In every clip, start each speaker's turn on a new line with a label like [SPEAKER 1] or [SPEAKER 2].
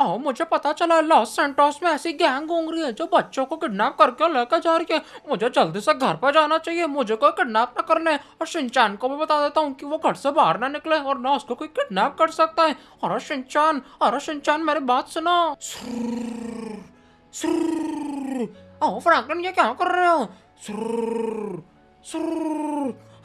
[SPEAKER 1] आओ मुझे पता चला लॉस सेंटोस में ऐसी गैंग घूम रही है जो बच्चों को किडनैप करके लेकर जा रही है मुझे जल्दी से घर पर जाना चाहिए मुझे कोई किडनैप ना करने और शिनचान को भी बता देता हूँ कि वो घर से बाहर ना निकले और ना उसको कोई किडनैप कर सकता है अरे शिनचान अरे शिनचान मेरी बात सुनो आओ फ्रैंकलिन ये क्या कर रहे हो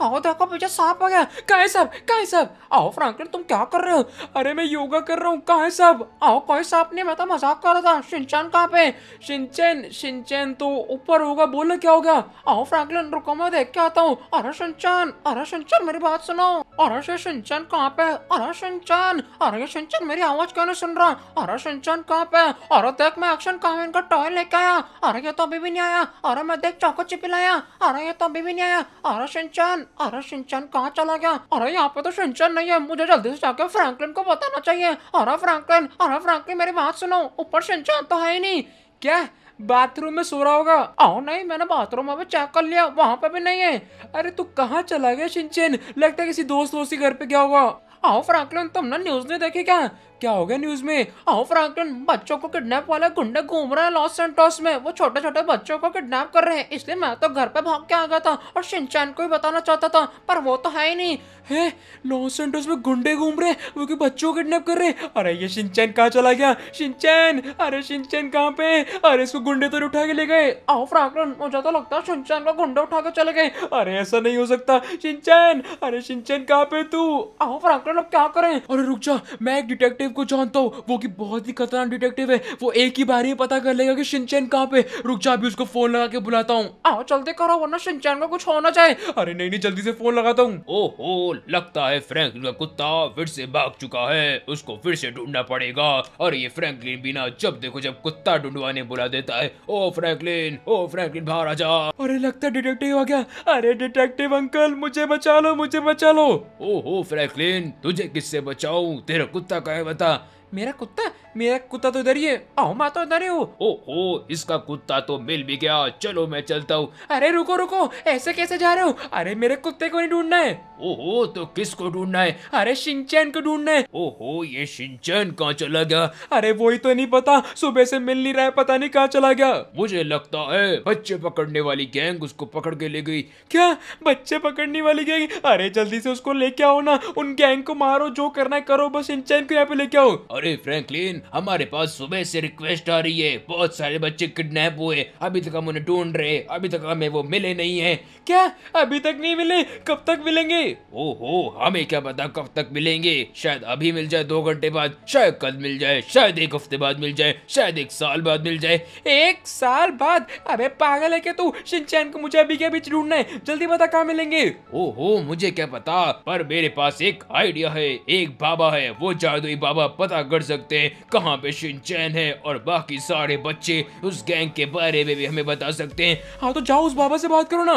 [SPEAKER 1] आओ हाँ, तो देखो पीछे सांप आ गया कहा है सब कहा है सब आओ फ्रैंकलिन तुम क्या कर रहे हो अरे मैं योगा कर रहा हूँ कहा है सब आओ कोई सांप नहीं मैं तो मजाक कर रहा था शिनचैन कहाँ पे शिनचैन शिनचैन तो ऊपर होगा बोलो क्या हो गया आओ फ्रैंकलिन रुको मैं देख के आता हूँ अरे शिनचैन अरे शिनचैन मेरी बात सुनो अरे शिनचैन कहाँ पे अरे शिनचैन अरे शिनचैन मेरी आवाज क्यों नहीं सुन रहा अरे शिनचैन कहाँ पे अरे देख मैं एक्शन कहाँ इनका टॉय लेके आया अरे ये तो अभी भी नहीं आया अरे मैं देख चौको चिपिलाया अरे ये तो अभी भी नहीं आया अरे शिनचैन अरे सिंचन कहाँ चला गया अरे यहाँ पे तो सिंचन नहीं है मुझे जल्दी से जाकर फ्रैंकलिन को बताना चाहिए अरे फ्रैंकलिन अरे फ्रैंकलिन मेरी बात सुनो ऊपर सिंचन तो है ही नहीं क्या बाथरूम में सो रहा होगा आओ नहीं मैंने बाथरूम में चेक कर लिया वहाँ पे भी नहीं है अरे तू कहाँ चला गया सिंचन लगता है किसी दोस्त वोस्त के घर पे गया होगा आओ फ्रैंकलिन तुमने न्यूज़ नहीं देखी क्या क्या हो गया न्यूज में आओ हाँ, फ्रैंकलिन बच्चों को किडनैप वाला गुंडे घूम रहा है लॉस सेंटोस में वो छोटे छोटे बच्चों को किडनैप कर रहे हैं इसलिए मैं तो घर पे भाग के आ गया था और शिनचैन को भी बताना चाहता था पर वो तो है ही नहीं हे
[SPEAKER 2] लॉस सेंटोस में गुंडे घूम रहे हैं वो कि बच्चों को किडनैप कर रहे हैं अरे ये शिनचैन कहाँ चला गया शिनचैन अरे शिनचैन कहाँ पे अरे इसको गुंडे तो उठा के ले गए आओ फ्रैंकलिन मुझे तो लगता है शिनचैन का गुंडा उठा के चले गए अरे ऐसा नहीं हो सकता शिनचैन अरे शिनचैन कहाँ पे तू आओ फ्रैंकलिन अब क्या करें अरे रुक जा मैं एक डिटेक्टिव डिटेक्टिव को जानता हूँ वो कि बहुत ही खतरनाक डिटेक्टिव है वो एक ही बार ही पता कर लेगा कि शिनचैन कहाँ पे रुक जा अभी उसको फोन लगा के बुलाता हूँ आओ चलते करो वरना शिनचैन का कुछ होना चाहे अरे नहीं नहीं
[SPEAKER 3] जल्दी से फोन लगाता हूँ ओहो लगता है फ्रैंक का कुत्ता फिर से भाग चुका है उसको फिर से ढूंढना पड़ेगा और ये फ्रैंकलिन बिना जब देखो जब कुत्ता ढूंढवाने बुला देता है ओ फ्रैंकलिन ओ फ्रैंकलिन बाहर आ जा अरे लगता है डिटेक्टिव आ गया अरे डिटेक्टिव अंकल मुझे बचा लो मुझे बचा लो ओहो फ्रैंकलिन तुझे किससे बचाऊ तेरा कुत्ता कहा मारता मेरा कुत्ता मेरा कुत्ता तो इधर ही है आओ मैं तो इधर ही हूँ ओहो इसका कुत्ता तो मिल भी गया चलो मैं चलता हूँ अरे रुको रुको ऐसे कैसे जा रहे हो अरे मेरे कुत्ते को नहीं ढूंढना है ओहो तो किसको ढूंढना है अरे शिंचन को ढूंढना है ओहो ये शिंचन कहाँ चला गया अरे ही तो नहीं पता सुबह से मिल नहीं रहा है पता नहीं कहाँ चला गया मुझे लगता है बच्चे पकड़ने वाली गैंग उसको पकड़ के ले गई क्या बच्चे पकड़ने वाली गैंग अरे जल्दी से उसको लेके आओ ना उन गैंग को मारो जो करना है करो बस शिंचन को यहाँ पे लेके आओ अरे फ्रैंकलिन हमारे पास सुबह से रिक्वेस्ट आ रही है बहुत सारे बच्चे किडनैप हुए अभी तक हम उन्हें ढूंढ रहे अभी तक हमें वो मिले नहीं है क्या अभी तक नहीं मिले कब तक मिलेंगे ओहो हमें क्या पता कब तक मिलेंगे शायद अभी मिल जाए दो घंटे बाद शायद कल मिल जाए शायद एक हफ्ते बाद मिल जाए शायद एक साल बाद मिल जाए एक साल बाद अबे पागल है क्या तू शिनचैन को मुझे अभी के बीच ढूंढना है जल्दी बता कहाँ मिलेंगे ओहो मुझे क्या पता पर मेरे पास एक आइडिया है एक बाबा है वो जादुई बाबा पता कर सकते हैं कहाँ पे शिनचैन है और बाकी सारे बच्चे उस गैंग के बारे में भी हमें बता सकते हैं हाँ तो जाओ उस बाबा से बात करो ना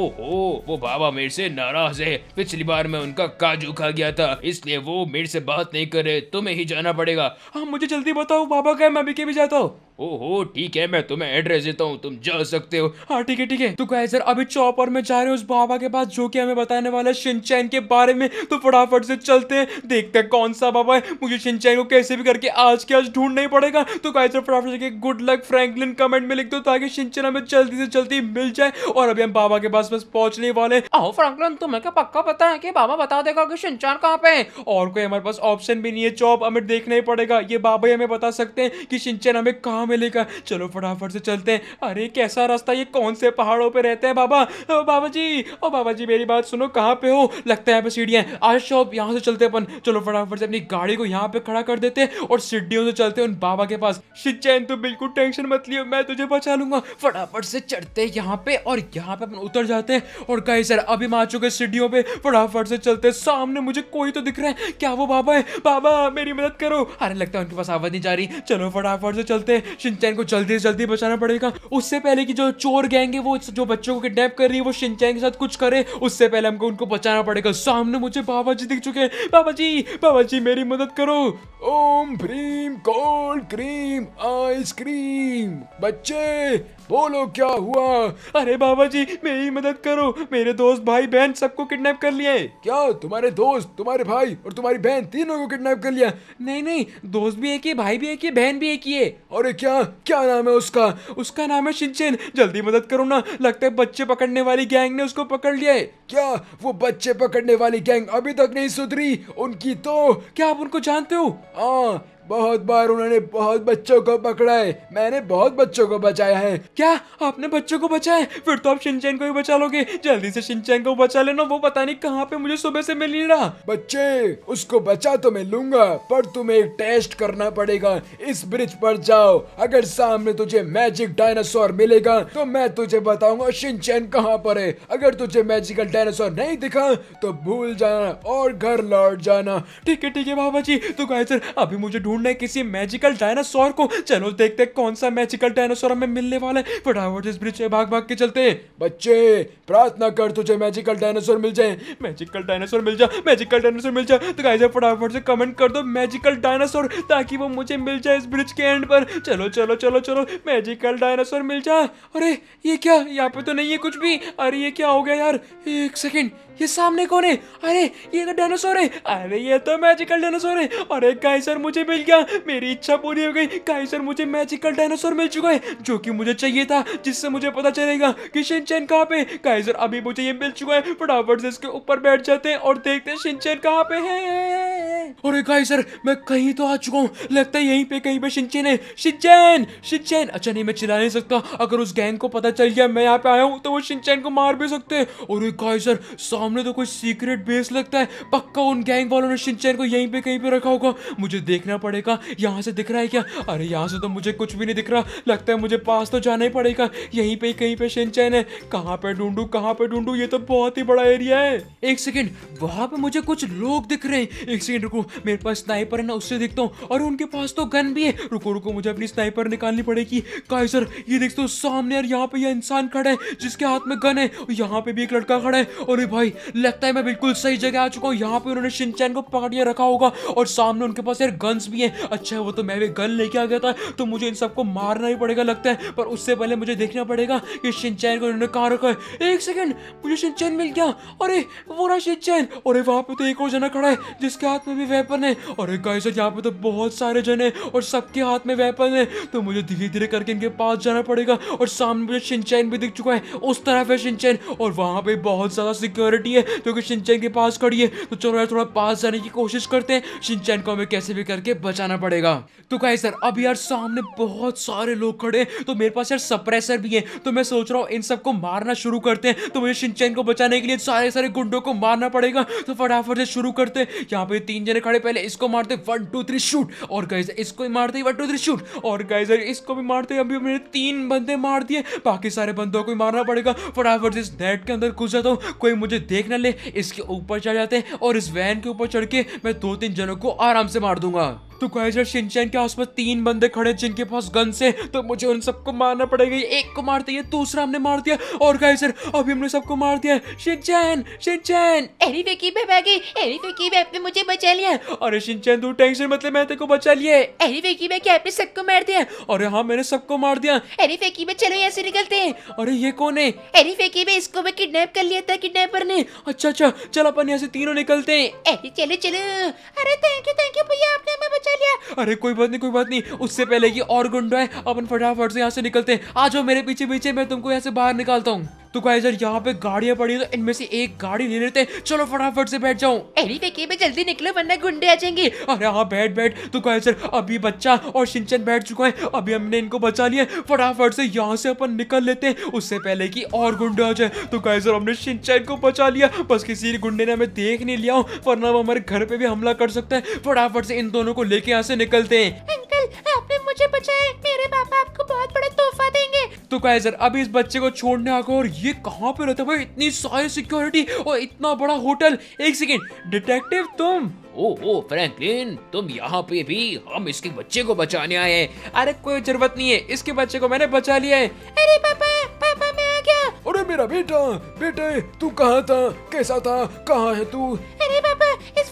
[SPEAKER 3] ओहो वो बाबा मेरे से नाराज है पिछली बार मैं उनका काजू खा गया था इसलिए वो मेरे से बात नहीं करे तुम्हें ही जाना पड़ेगा हाँ मुझे जल्दी बताओ बाबा क्या मैं अभी के भी जाता हूँ ओहो ठीक है मैं तुम्हें एड्रेस देता हूँ तुम जा सकते हो हाँ ठीक
[SPEAKER 2] है ठीक है तो गाय सर अभी चौपर में जा रहे उस बाबा के पास जो कि हमें बताने वाला है शिनचैन के बारे में तो फटाफट से चलते हैं देखते हैं कौन सा बाबा है मुझे शिनचैन को कैसे भी करके आज के आज ढूंढना ही पड़ेगा तो गाय सर फटाफट से गुड लक फ्रेंकलिन कमेंट में लिख दो ताकि शिनचैन हमें जल्दी से जल्दी मिल जाए और अभी हम बाबा के पास बस पहुंचने वाले आओ फ्रेंकलिन तुम्हें क्या पक्का पता है कि बाबा बता देगा कि शिनचैन कहाँ पे है और कोई हमारे पास ऑप्शन भी नहीं है चौप हमें देखना ही पड़ेगा ये बाबा ही हमें बता सकते हैं कि शिनचैन हमें कहाँ हमें लेकर चलो फटाफट से चलते हैं अरे कैसा रास्ता ये कौन से पहाड़ों पे रहते हैं बाबा ओ बाबा जी ओ बाबा जी मेरी बात सुनो कहाँ पे हो लगता है सीढ़ियाँ आज शॉप तो यहाँ से चलते अपन चलो फटाफट से अपनी गाड़ी को यहाँ पे खड़ा कर देते और सीढ़ियों से चलते उन बाबा के पास शिचैन तो बिल्कुल टेंशन मत लियो मैं तुझे बचा लूंगा फटाफट से चढ़ते हैं यहाँ पे और यहाँ पे अपन उतर जाते हैं और कहीं सर अभी हम आ चुके सीढ़ियों पे फटाफट से चलते सामने मुझे कोई तो दिख रहा है क्या वो बाबा है बाबा मेरी मदद करो अरे लगता है उनके पास आवाज नहीं जा रही चलो फटाफट से चलते शिनचैन को जल्दी से जल्दी बचाना पड़ेगा उससे पहले कि जो चोर गैंग है वो जो बच्चों को किडनैप कर रही है वो शिनचैन के साथ कुछ करे उससे पहले हमको उनको बचाना पड़ेगा सामने मुझे बाबा जी दिख चुके हैं बाबा जी बाबा जी मेरी मदद करो
[SPEAKER 3] ओम भ्रीम
[SPEAKER 2] कोल्ड क्रीम आइसक्रीम बच्चे बोलो क्या हुआ अरे बाबा जी मेरी मदद करो मेरे दोस्त भाई बहन सबको किडनैप कर लिए क्या तुम्हारे दोस्त तुम्हारे भाई और तुम्हारी बहन तीनों को किडनैप कर लिया नहीं नहीं दोस्त भी एक ही भाई भी एक ही बहन भी एक ही है अरे क्या क्या नाम है उसका उसका नाम है शिनचेन जल्दी मदद करो ना लगता है बच्चे पकड़ने वाली गैंग ने उसको पकड़ लिया है क्या वो बच्चे पकड़ने वाली गैंग अभी तक नहीं सुधरी उनकी तो क्या आप उनको जानते हो हाँ बहुत बार उन्होंने बहुत बच्चों को पकड़ा है मैंने बहुत बच्चों को बचाया है क्या आपने बच्चों को बचाया फिर तो आप शिनचैन को ही बचा लोगे जल्दी से शिनचैन को बचा लेना वो पता नहीं कहाँ पे मुझे सुबह से मिल नहीं रहा बच्चे उसको बचा तो मैं लूंगा पर तुम्हें एक टेस्ट करना पड़ेगा इस ब्रिज पर जाओ अगर सामने तुझे मैजिक डायनासोर मिलेगा तो मैं तुझे बताऊंगा शिनचैन कहाँ पर है अगर तुझे मैजिकल डायनासोर नहीं दिखा तो भूल जाना और घर लौट जाना ठीक है ठीक है बाबा जी तो कहे सर अभी मुझे ढूंढ ढूंढने किसी मैजिकल डायनासोर को चलो देखते कौन सा मैजिकल डायनासोर हमें मिलने वाला है फटाफट इस ब्रिज से भाग भाग के चलते हैं बच्चे प्रार्थना कर तुझे मैजिकल डायनासोर मिल जाए मैजिकल डायनासोर मिल जाए मैजिकल डायनासोर मिल जाए तो गाइस फटाफट से कमेंट कर दो मैजिकल डायनासोर ताकि वो मुझे मिल जाए इस ब्रिज के एंड पर चलो चलो चलो चलो मैजिकल डायनासोर मिल जा अरे ये क्या यहाँ पे तो नहीं है कुछ भी अरे ये क्या हो गया यार एक सेकेंड ये सामने कौन है अरे ये तो डायनासोर है अरे ये तो मैजिकल डायनासोर है अरे गाइस मुझे मिल क्या मेरी इच्छा पूरी हो गई काइजर मुझे मैजिकल डायनासोर मिल चुका है जो कि मुझे चाहिए था जिससे मुझे पता चलेगा कि शिनचैन कहाँ पे काइजर अभी मुझे ये मिल चुका है फटाफट से इसके ऊपर बैठ जाते हैं और देखते हैं शिनचैन कहाँ पे है अरे काइजर मैं कहीं तो आ चुका हूँ लगता है यहीं पे कहीं पे शिनचैन है शिनचैन शिनचैन अच्छा नहीं मैं चिल्ला नहीं सकता अगर उस गैंग को पता चल गया मैं यहाँ पे आया हूँ तो वो शिनचैन को मार भी सकते हैं अरे काइजर सामने तो कोई सीक्रेट बेस लगता है पक्का उन गैंग वालों ने शिनचैन को यहीं पे कहीं पे रखा होगा मुझे देखना पड़ेगा पड़ेगा यहाँ से दिख रहा है क्या अरे यहाँ से तो मुझे कुछ भी नहीं दिख रहा लगता है मुझे पास तो जाना ही पड़ेगा यहीं पे कहीं पे शिनचैन है कहाँ पे ढूंढू कहाँ पे ढूंढू ये तो बहुत ही बड़ा एरिया है एक सेकेंड वहाँ पे मुझे कुछ लोग दिख रहे हैं एक सेकेंड रुको मेरे पास स्नाइपर है ना उससे दिखता हूँ और उनके पास तो गन भी है रुको रुको मुझे अपनी स्नाइपर निकालनी पड़ेगी सर ये देखते हो सामने यार यहाँ पे ये इंसान खड़ा है जिसके हाथ में गन है और यहाँ पे भी एक लड़का खड़ा है अरे भाई लगता है मैं बिल्कुल सही जगह आ चुका हूँ यहाँ पे उन्होंने शिनचैन को पकड़ रखा होगा और सामने उनके पास यार गन्स भी है अच्छा है अच्छा वो तो मैं भी गन लेके आ गया था तो मुझे इन सबको मारना ही पड़ेगा लगता है पर उससे पहले मुझे देखना पड़ेगा कि शिनचैन को इन्होंने कहाँ रखा है एक सेकेंड मुझे शिनचैन मिल गया अरे वो रहा शिनचैन अरे वहाँ पे तो एक और जना खड़ा है जिसके हाथ में भी वेपन है अरे गाइस यहाँ पे तो बहुत सारे जने और सबके हाथ में वेपन है तो मुझे धीरे धीरे करके इनके पास जाना पड़ेगा और सामने मुझे शिनचैन भी दिख चुका है उस तरफ है शिनचैन और वहाँ पे बहुत ज़्यादा सिक्योरिटी है क्योंकि तो शिनचैन के पास खड़ी है तो चलो यार थोड़ा पास जाने की कोशिश करते हैं शिनचैन को हमें कैसे भी करके बचाना पड़ेगा तो कहे सर अब यार सामने बहुत सारे लोग खड़े तो मेरे पास यार सप्रेसर भी है तो मैं सोच रहा हूँ इन सबको मारना शुरू करते हैं तो मुझे शिनचैन को बचाने के लिए सारे सारे गुंडों को मारना पड़ेगा तो फटाफट से शुरू करते हैं यहाँ पे तीन जने खड़े पहले इसको मारते वन टू थ्री शूट और गए इसको भी मारते वन टू थ्री शूट और गए इसको भी मारते अभी मेरे तीन बंदे मार दिए बाकी सारे बंदों को मारना पड़ेगा फटाफट से नेट के अंदर घुस जाता हूँ कोई मुझे देख ना ले इसके ऊपर चढ़ जाते हैं और इस वैन के ऊपर चढ़ के मैं दो तीन जनों को आराम से मार दूंगा तो गाइस यार शिनचैन के हाउस तीन बंदे खड़े जिनके पास गन से तो मुझे उन सबको मारना पड़ेगा एक को मार दिया दूसरा हमने मार दिया और गाइस यार अभी हमने सबको मार दिया सिंचैन सिंचैन एरी वेकी बैब आ गई अरे वेकी बैब ने मुझे बचा लिया अरे सिंचैन तू टेंशन मतलब मैं तेरे को बचा लिया एरी वेकी बैब क्या आपने सबको मार दिया अरे हां मैंने सबको मार दिया एरी वेकी बैब चलो यहां से निकलते हैं अरे ये कौन है एरी वेकी बैब इसको मैं किडनैप कर लिया था किडनैपर ने अच्छा अच्छा चल अपन यहां से तीनों निकलते हैं ए चलो चलो अरे थैंक यू थैंक यू भैया आपने हमें बचा चल अरे कोई बात नहीं कोई बात नहीं उससे पहले की और गुंडा है अपन फटाफट से यहाँ से निकलते हैं आ जाओ मेरे पीछे पीछे मैं तुमको यहाँ से बाहर निकालता हूँ तो गाइस यार यहाँ पे गाड़ियां पड़ी तो इनमें से एक गाड़ी ले लेते हैं चलो फटाफट से बैठ जाऊं अरे फेंके में जल्दी निकलो वरना गुंडे आ जाएंगे अरे हाँ बैठ बैठ तो गाइस यार अभी बच्चा और सिंचन बैठ चुका है अभी हमने इनको बचा लिया फटाफट से यहाँ से अपन निकल लेते हैं उससे पहले कि और गुंडे आ जाए तो गाइस यार हमने सिंचन को बचा लिया बस किसी गुंडे ने हमें देख नहीं लिया हो वरना वो हमारे घर पे भी हमला कर सकता है फटाफट से इन दोनों को लेके यहाँ से निकलते हैं तो गाइस यार अभी इस बच्चे को छोड़ने आ गए
[SPEAKER 3] और ये कहाँ पे रहते भाई इतनी सारी सिक्योरिटी और इतना बड़ा होटल एक सेकेंड डिटेक्टिव तुम ओ ओ फ्रैंकलिन तुम यहाँ पे भी हम इसके बच्चे को बचाने आए हैं अरे कोई जरूरत नहीं है इसके बच्चे को मैंने बचा लिया है अरे पापा
[SPEAKER 2] पापा मैं आ गया अरे मेरा बेटा बेटे तू कहाँ था कैसा था कहाँ है तू अरे पापा इस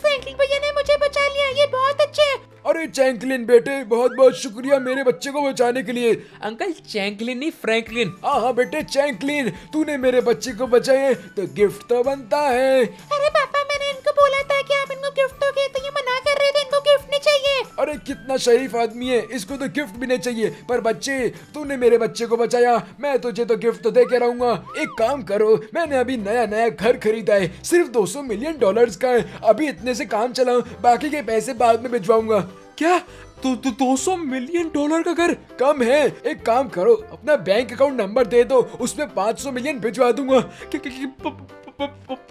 [SPEAKER 2] चैंकलिन बेटे बहुत बहुत शुक्रिया मेरे बच्चे को बचाने के लिए अंकल चैंकलिन नहीं फ्रैंकलिन हाँ हाँ बेटे चैंकलिन तूने मेरे बच्चे को बचाए तो गिफ्ट तो बनता है अरे पापा मैंने इनको बोला था कि आप इनको गिफ्ट दोगे तो ये मना कर रहे थे इनको गिफ्ट नहीं चाहिए अरे कितना शरीफ आदमी है इसको तो गिफ्ट भी नहीं चाहिए पर बच्चे तूने मेरे बच्चे को बचाया मैं तुझे तो गिफ्ट तो दे के रहूंगा एक काम करो मैंने अभी नया नया घर खरीदा है सिर्फ 200 मिलियन डॉलर्स का है अभी इतने से काम चलाऊ बाकी के पैसे बाद में भिजवाऊंगा क्या तो तो सौ मिलियन डॉलर का घर कम है एक काम करो अपना बैंक अकाउंट नंबर दे दो उसमें सौ मिलियन भिजवा दूंगा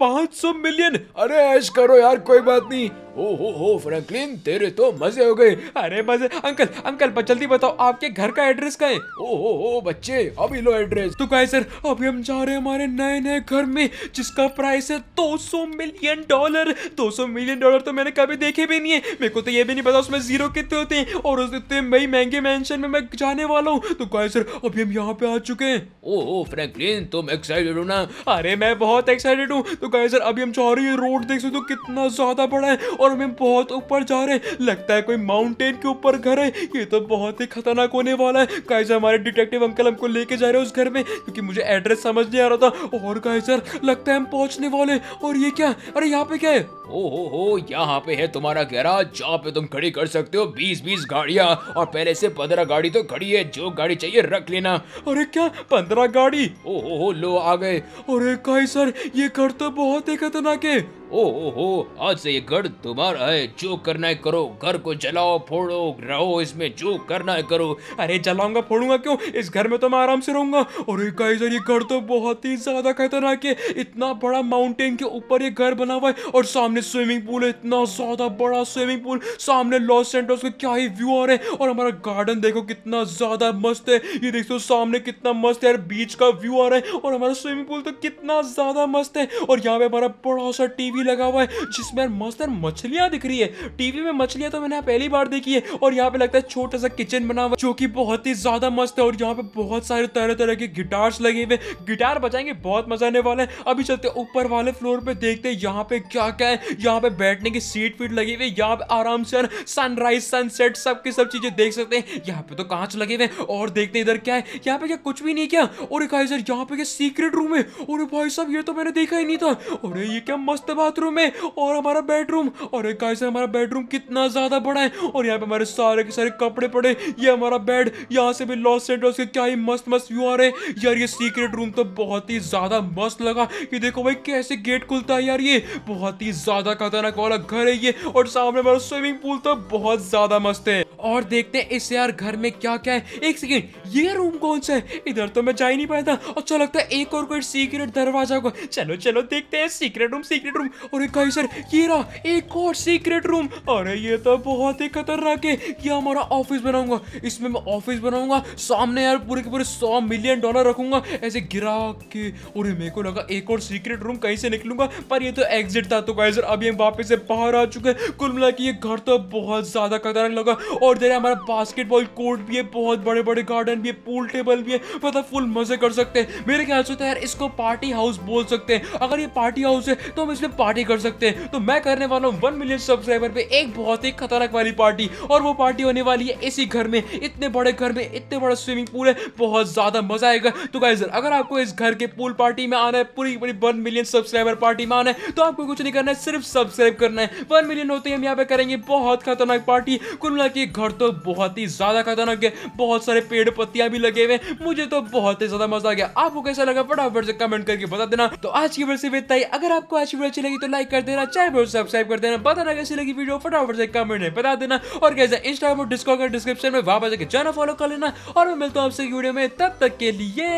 [SPEAKER 2] पाँच सौ मिलियन अरे ऐश करो यार कोई बात नहीं ओ हो हो फ्रैंकलिन तेरे तो मजे हो गए अरे मजे अंकल अंकल जल्दी बताओ आपके घर का एड्रेस का है ओ हो हो बच्चे अभी लो एड्रेस तो कहे सर अभी हम जा रहे हैं हमारे नए नए घर में जिसका प्राइस है दो सौ मिलियन डॉलर दो सौ मिलियन डॉलर तो मैंने कभी देखे भी नहीं है मेरे को तो ये भी नहीं पता उसमें जीरो कितने होते हैं और उस इतने भाई महंगे मैंशन में मैं जाने वाला हूँ तो कहे सर अभी हम यहाँ पे आ चुके हैं
[SPEAKER 3] ओ हो फ्रैंकलिन तुम
[SPEAKER 2] एक्साइटेड हो ना अरे मैं बहुत एक्साइटेड हूँ तो कहे सर अभी हम चाह रहे हैं रोड देख सकते हो कितना ज्यादा बड़ा है और हमें बहुत ऊपर जा रहे लगता है कोई माउंटेन के ऊपर घर है ये तो बहुत ही खतरनाक होने वाला है कैसे हमारे डिटेक्टिव अंकल हमको लेके जा रहे हैं उस घर में क्योंकि मुझे एड्रेस समझ नहीं आ रहा था और गाइस यार लगता है हम पहुंचने वाले और ये क्या अरे यहाँ पे क्या है
[SPEAKER 3] ओ हो हो यहाँ पे है तुम्हारा गैराज जहाँ पे तुम खड़ी कर सकते हो बीस बीस गाड़िया और पहले से पंद्रह गाड़ी तो खड़ी है जो गाड़ी चाहिए रख लेना अरे क्या पंद्रह गाड़ी ओ हो हो लो आ गए अरे कई सर ये घर तो बहुत ही खतरनाक है ओ हो हो आज से ये घर तुम्हारा है जो करना है करो घर को जलाओ फोड़ो रहो इसमें जो करना है करो अरे जलाऊंगा फोड़ूंगा क्यों इस घर में तो मैं आराम से रहूंगा और एक ये घर तो बहुत
[SPEAKER 2] ही ज्यादा खतरनाक है इतना बड़ा माउंटेन के ऊपर ये घर बना हुआ है और सामने स्विमिंग पूल है इतना ज्यादा बड़ा स्विमिंग पूल सामने लॉस सेंटर्स का क्या ही व्यू आ रहा है और हमारा गार्डन देखो कितना ज्यादा मस्त है ये देख सो सामने कितना मस्त है यार बीच का व्यू आ रहा है और हमारा स्विमिंग पूल तो कितना ज्यादा मस्त है और यहाँ पे हमारा बड़ा सा टीवी टीवी लगा हुआ है जिसमें यार मस्त यार मछलियां दिख रही है टीवी में मछलियां तो मैंने पहली बार देखी है और यहाँ पे लगता है छोटा सा किचन बना हुआ जो की बहुत ही ज्यादा मस्त है और यहाँ पे बहुत सारे तरह तरह के गिटार्स लगे हुए गिटार बजाएंगे बहुत मजा आने वाला है अभी चलते ऊपर वाले फ्लोर पे देखते हैं यहाँ पे क्या क्या है यहाँ पे बैठने की सीट फीट लगी हुई यहाँ पे आराम से सनराइज सनसेट सब की सब चीजें देख सकते हैं यहाँ पे तो कांच लगे हुए और देखते हैं इधर क्या है यहाँ पे क्या कुछ भी नहीं क्या और भाई सर यहाँ पे क्या सीक्रेट रूम है और भाई साहब ये तो मैंने देखा ही नहीं था अरे ये क्या मस्त है बाथरूम है और हमारा बेडरूम और एक गाइस हमारा बेडरूम कितना ज़्यादा बड़ा है और यहाँ पे हमारे सारे के सारे कपड़े पड़े ये हमारा बेड यहाँ से भी लॉस एंजल्स के क्या ही मस्त मस्त व्यू आ रहे हैं यार ये सीक्रेट रूम तो बहुत ही ज़्यादा मस्त लगा ये देखो भाई कैसे गेट खुलता है यार ये बहुत ही ज़्यादा खतरनाक वाला घर है ये और सामने हमारा स्विमिंग पूल तो बहुत ज़्यादा मस्त है और देखते हैं इस यार घर में क्या क्या है एक सेकेंड ये रूम कौन सा है इधर तो मैं जा ही नहीं पाया था अच्छा लगता है एक और कोई सीक्रेट दरवाजा को चलो चलो देखते हैं सीक्रेट रूम सीक्रेट रूम अरे कहीं सर ये रहा एक और सीक्रेट रूम अरे ये तो बहुत ही खतरनाक है ये हमारा ऑफिस बनाऊंगा इसमें मैं ऑफिस बनाऊंगा सामने यार पूरे के पूरे सौ मिलियन डॉलर रखूंगा ऐसे गिरा के अरे मेरे को लगा एक और सीक्रेट रूम कहीं से निकलूंगा पर ये तो एग्जिट था तो कैसर अभी हम वापस से बाहर आ चुके हैं कुल मिला ये घर तो बहुत ज़्यादा खतरनाक लगा और जरा हमारा बास्केटबॉल कोर्ट भी है बहुत बड़े बड़े गार्डन भी है पूल टेबल भी है मतलब फुल मज़े कर सकते हैं मेरे ख्याल से तो यार इसको पार्टी हाउस बोल सकते हैं अगर ये पार्टी हाउस है तो हम इसमें पार्टी कर सकते हैं तो मैं करने वाला हूँ वन मिलियन सब्सक्राइबर पे एक बहुत ही खतरनाक वाली पार्टी और वो पार्टी होने वाली है इसी घर में इतने बड़े घर में इतने बड़ा स्विमिंग पूल है बहुत ज़्यादा मजा आएगा तो गाइज अगर आपको इस घर के पूल पार्टी में आना है पूरी पूरी वन मिलियन सब्सक्राइबर पार्टी में आना है तो आपको कुछ नहीं करना है सिर्फ सब्सक्राइब करना है वन मिलियन होते ही हम यहाँ पे करेंगे बहुत खतरनाक पार्टी कुल मिला के घर तो बहुत ही ज़्यादा खतरनाक है बहुत सारे पेड़ पत्तियां भी लगे हुए मुझे तो बहुत ही ज़्यादा मजा आ गया आपको कैसा लगा फटाफट से कमेंट करके बता देना तो आज की वर्ष से बेता ही अगर आपको आज की वर्ष अच्छी लगी लगी तो लाइक कर देना चैनल सब्सक्राइब कर देना बताना कैसी लगी वीडियो फटाफट से कमेंट में बता देना और कैसे इंस्टाग्राम और डिस्कॉर्ड का डिस्क्रिप्शन में वापस जाकर जाना फॉलो कर लेना और मैं मिलता हूँ आपसे वीडियो में तब तक के लिए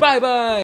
[SPEAKER 2] बाय बाय